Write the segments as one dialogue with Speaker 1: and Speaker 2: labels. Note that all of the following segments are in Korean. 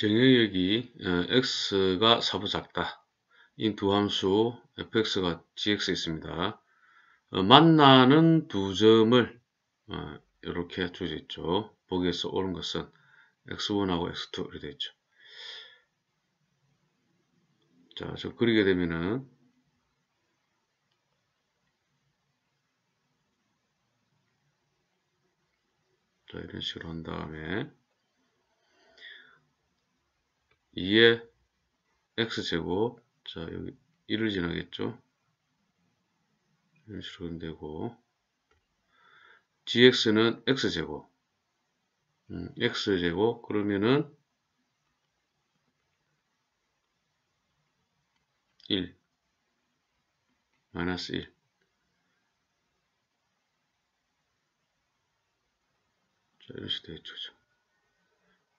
Speaker 1: 정의역이 어, x가 4부 작다. 이 두 함수 fx가 gx에 있습니다. 어, 만나는 두 점을 어, 이렇게 주어져 있죠. 보기에서 옳은 것은 x1하고 x2 이렇게 되어 있죠. 자, 저 그리게 되면은 자, 이런 식으로 한 다음에 2에 x제곱 자 여기 1을 지나겠죠 이런 식으로 되고 gx는 x제곱 음, x제곱 그러면은 1 마이너스 1 자, 이런 식으로 되겠죠.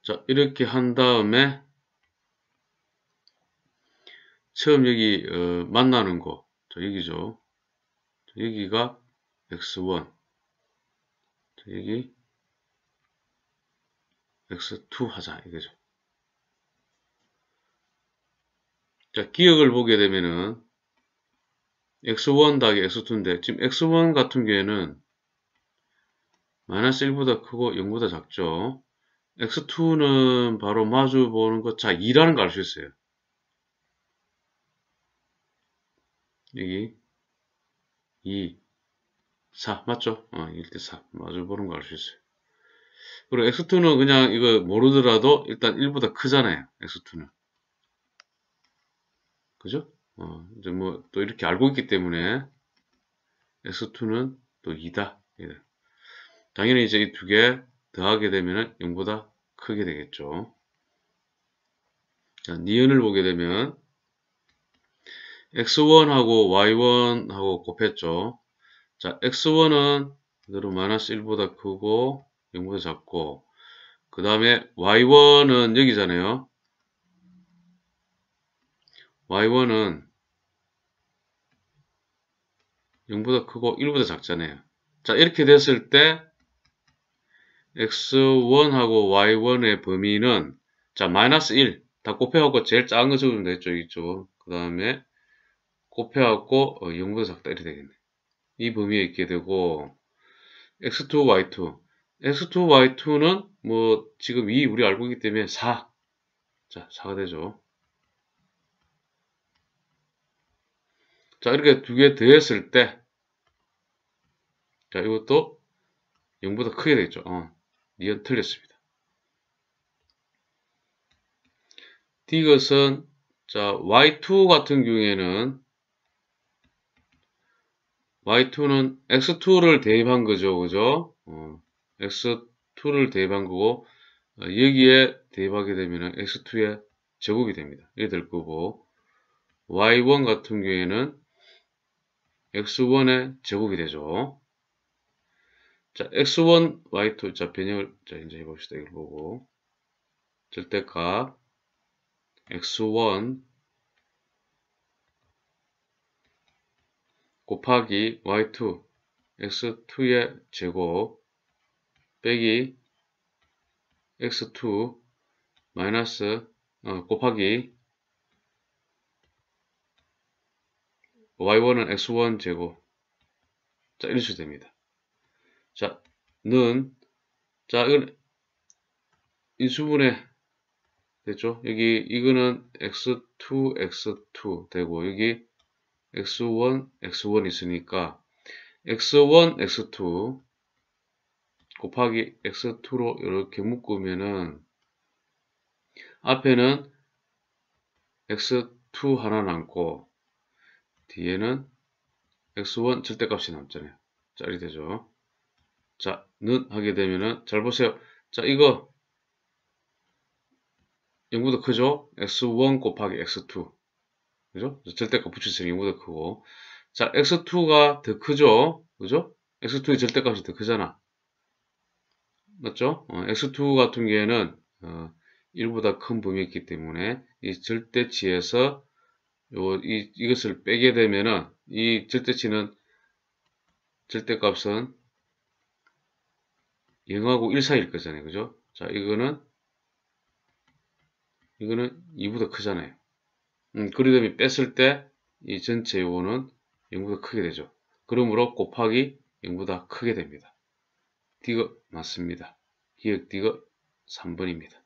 Speaker 1: 자, 이렇게 한 다음에 처음 여기 어, 만나는 곳 여기죠. 여기가 x1 여기 x2 하자 이거죠. 자 기억을 보게 되면은 x1 다하기 x2인데 지금 x1 같은 경우에는 마이너스 1보다 크고 0보다 작죠. x2는 바로 마주 보는 것 자 2라는 걸 알 수 있어요. 여기 2, 4 맞죠? 어, 1대 4 마주 뭐 보는 거 알 수 있어요. 그리고 x2는 그냥 이거 모르더라도 일단 1보다 크잖아요. x2는. 그죠? 어, 이제 뭐 또 이렇게 알고 있기 때문에 x2는 또 2다. 당연히 이제 이 두 개 더하게 되면 0보다 크게 되겠죠. 자, 니은을 보게 되면 x1하고 y1하고 곱했죠. 자, x1은 그대로 마이너스 1보다 크고 0보다 작고 그 다음에 y1은 여기잖아요. y1은 0보다 크고 1보다 작잖아요. 자, 이렇게 됐을 때 x1하고 y1의 범위는 자, 마이너스 1, 다 곱해갖고 제일 작은 거 적으면 되죠, 이쪽. 그 다음에 곱해갖고 어, 0분의 4가 1이 되겠네. 이 범위에 있게 되고 x2, y2 x2, y2는 뭐 지금 2 우리 알고 있기 때문에 4 자, 4가 되죠. 자, 이렇게 두 개 더했을 때 자, 이것도 0보다 크게 되죠. 겠 어, 니언 틀렸습니다. 디것은 자, y2 같은 경우에는 y2는 x2를 대입한 거죠. 그죠? 어, x2를 대입한 거고 어, 여기에 대입하게 되면 x 2에 제곱이 됩니다. 이게 될 거고 y1 같은 경우에는 x 1에 제곱이 되죠. 자, x1, y2 자 변형을 자 이제 해봅시다. 이걸 보고 절대값 x1 곱하기 y2 x2의 제곱 빼기 x2 마이너스 어, 곱하기 y1은 x1 제곱 자 이런 식 됩니다 자, 는, 자, 이건 인수분해 됐죠? 여기, 이거는 x2, x2 되고, 여기 x1, x1 있으니까 x1, x2 곱하기 x2로 이렇게 묶으면은 앞에는 x2 하나 남고 뒤에는 x1 절대값이 남잖아요. 짤이 되죠. 자, 는 하게 되면은 잘 보세요. 자, 이거 0보다 크죠? x1 곱하기 x2 그죠? 절대값 붙였으니 이보다 크고. 자, x2가 더 크죠? 그죠? x2의 절대값이 더 크잖아. 맞죠? 어, x2 같은 경우에는 어, 1보다 큰범위있기 때문에 이 절대치에서 요, 이, 이것을 빼게 되면은 이 절대치는 절대값은 0하고 1 사이일 거잖아요. 그죠? 자, 이거는 이거는 2보다 크잖아요. 음, 그리듬이 뺐을 때 이 전체 요거는 0보다 크게 되죠. 그러므로 곱하기 0보다 크게 됩니다. 디귿 맞습니다. 기억 디귿 3번입니다.